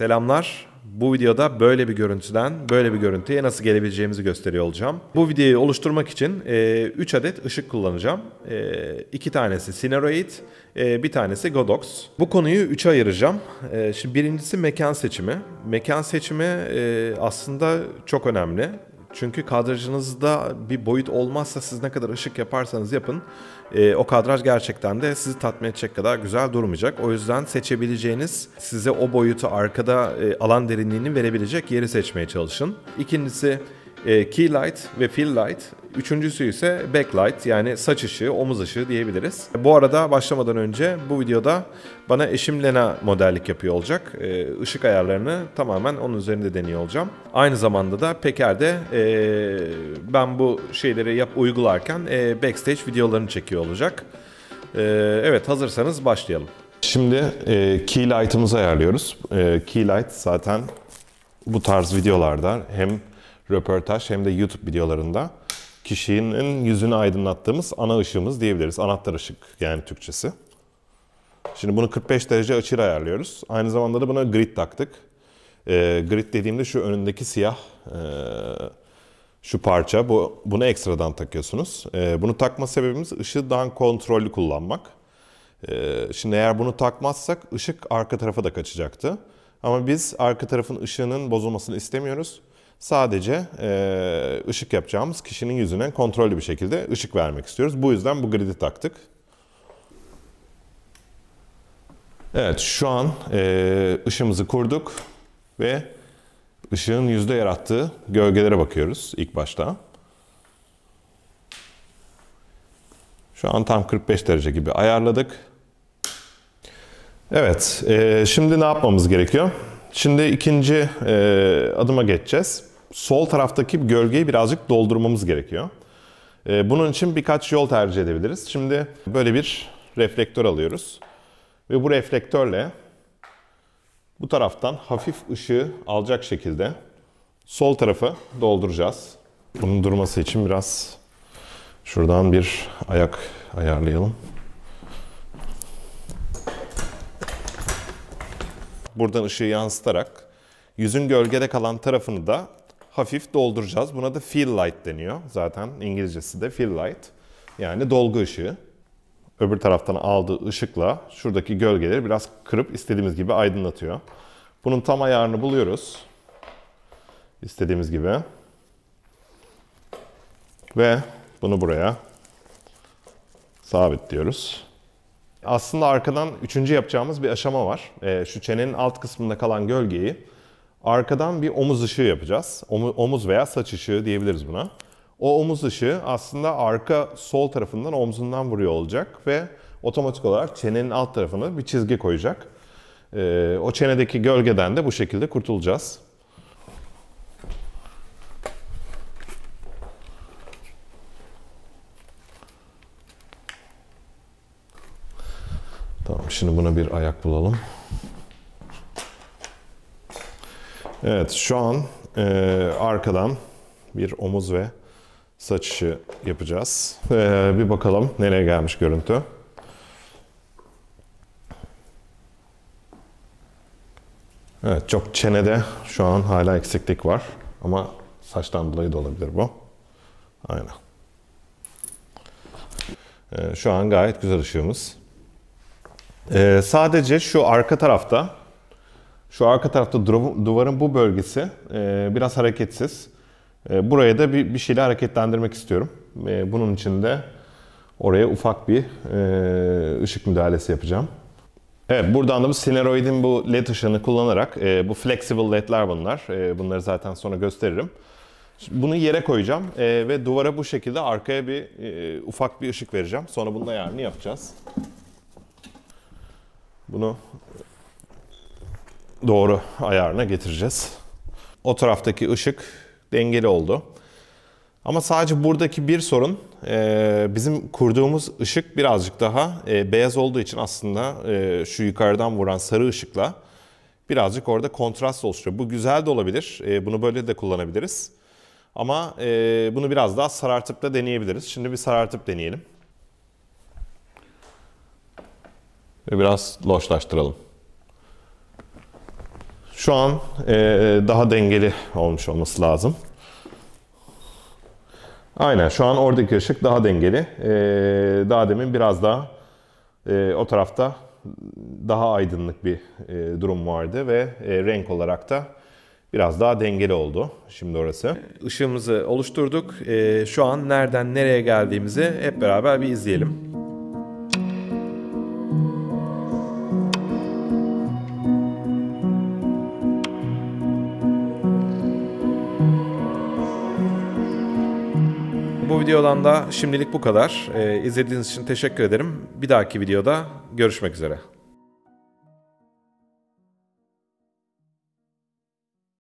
Selamlar. Bu videoda böyle bir görüntüden böyle bir görüntüye nasıl gelebileceğimizi gösteriyor olacağım. Bu videoyu oluşturmak için e, adet ışık kullanacağım. E, tanesi Cineroid, e, bir tanesi Godox. Bu konuyu 3'e ayıracağım. E, şimdi birincisi mekan seçimi. Mekan seçimi e, aslında çok önemli. Çünkü kadrajınızda bir boyut olmazsa siz ne kadar ışık yaparsanız yapın e, o kadraj gerçekten de sizi tatmin edecek kadar güzel durmayacak. O yüzden seçebileceğiniz size o boyutu arkada e, alan derinliğini verebilecek yeri seçmeye çalışın. İkincisi e, Key Light ve Fill Light Üçüncüsü ise backlight yani saç ışığı, omuz ışığı diyebiliriz. Bu arada başlamadan önce bu videoda bana eşim Lena modellik yapıyor olacak. Ee, ışık ayarlarını tamamen onun üzerinde deniyor olacağım. Aynı zamanda da Peker'de ee, ben bu şeyleri yap uygularken ee, backstage videolarını çekiyor olacak. Evet hazırsanız başlayalım. Şimdi e, key light'ımızı ayarlıyoruz. E, key light zaten bu tarz videolarda hem röportaj hem de YouTube videolarında kişinin yüzünü aydınlattığımız ana ışığımız diyebiliriz. Anahtar ışık yani Türkçesi. Şimdi bunu 45 derece açıyla ayarlıyoruz. Aynı zamanda da buna grid taktık. E, grid dediğimde şu önündeki siyah e, şu parça. Bu, bunu ekstradan takıyorsunuz. E, bunu takma sebebimiz ışığı daha kontrollü kullanmak. E, şimdi eğer bunu takmazsak ışık arka tarafa da kaçacaktı. Ama biz arka tarafın ışığının bozulmasını istemiyoruz. Sadece e, ışık yapacağımız kişinin yüzüne kontrollü bir şekilde ışık vermek istiyoruz. Bu yüzden bu gridi taktık. Evet şu an e, ışığımızı kurduk ve ışığın yüzde yarattığı gölgelere bakıyoruz ilk başta. Şu an tam 45 derece gibi ayarladık. Evet, e, şimdi ne yapmamız gerekiyor? Şimdi ikinci e, adıma geçeceğiz sol taraftaki gölgeyi birazcık doldurmamız gerekiyor. Ee, bunun için birkaç yol tercih edebiliriz. Şimdi böyle bir reflektör alıyoruz. Ve bu reflektörle bu taraftan hafif ışığı alacak şekilde sol tarafı dolduracağız. Bunun durması için biraz şuradan bir ayak ayarlayalım. Buradan ışığı yansıtarak yüzün gölgede kalan tarafını da hafif dolduracağız. Buna da fill light deniyor. Zaten İngilizcesi de fill light. Yani dolgu ışığı. Öbür taraftan aldığı ışıkla şuradaki gölgeleri biraz kırıp istediğimiz gibi aydınlatıyor. Bunun tam ayarını buluyoruz. İstediğimiz gibi. Ve bunu buraya sabitliyoruz. Aslında arkadan üçüncü yapacağımız bir aşama var. Ee, şu çenenin alt kısmında kalan gölgeyi Arkadan bir omuz ışığı yapacağız. Omuz veya saç ışığı diyebiliriz buna. O omuz ışığı aslında arka sol tarafından omzundan vuruyor olacak ve otomatik olarak çenenin alt tarafına bir çizgi koyacak. Ee, o çenedeki gölgeden de bu şekilde kurtulacağız. Tamam şimdi buna bir ayak bulalım. Evet şu an e, arkadan bir omuz ve saç işi yapacağız. E, bir bakalım nereye gelmiş görüntü. Evet çok çenede şu an hala eksiklik var ama saçtan dolayı da olabilir bu. Aynen. E, şu an gayet güzel ışığımız. E, sadece şu arka tarafta şu arka tarafta duvarın bu bölgesi e, biraz hareketsiz. E, buraya da bir şeyle hareketlendirmek istiyorum. E, bunun için de oraya ufak bir ışık müdahalesi yapacağım. Evet buradan da bu Cineroid'in bu led ışığını kullanarak bu flexible ledler bunlar. Bunları zaten sonra gösteririm. Bunu yere koyacağım ve duvara bu şekilde arkaya bir ufak bir ışık vereceğim. Sonra bunun ayarını yapacağız. Bunu doğru ayarına getireceğiz. O taraftaki ışık dengeli oldu. Ama sadece buradaki bir sorun e, bizim kurduğumuz ışık birazcık daha e, beyaz olduğu için aslında e, şu yukarıdan vuran sarı ışıkla birazcık orada kontrast oluşuyor. Bu güzel de olabilir. Bunu böyle de kullanabiliriz. Ama bunu biraz daha sarartıp da deneyebiliriz. Şimdi bir sarartıp deneyelim. Ve biraz loşlaştıralım. Şu an e, daha dengeli olmuş olması lazım. Aynen şu an oradaki ışık daha dengeli. E, daha demin biraz daha e, o tarafta daha aydınlık bir e, durum vardı ve e, renk olarak da biraz daha dengeli oldu şimdi orası. Işığımızı e, oluşturduk. E, şu an nereden nereye geldiğimizi hep beraber bir izleyelim. Video olan da şimdilik bu kadar. Ee, izlediğiniz için teşekkür ederim. Bir dahaki videoda görüşmek üzere.